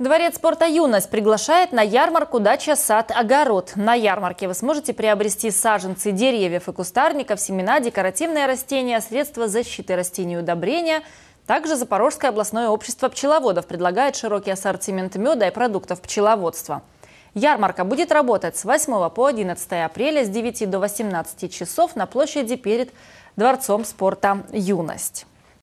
Дворец спорта «Юность» приглашает на ярмарку «Дача, сад, огород». На ярмарке вы сможете приобрести саженцы деревьев и кустарников, семена, декоративные растения, средства защиты растений и удобрения. Также Запорожское областное общество пчеловодов предлагает широкий ассортимент меда и продуктов пчеловодства. Ярмарка будет работать с 8 по 11 апреля с 9 до 18 часов на площади перед Дворцом спорта «Юность».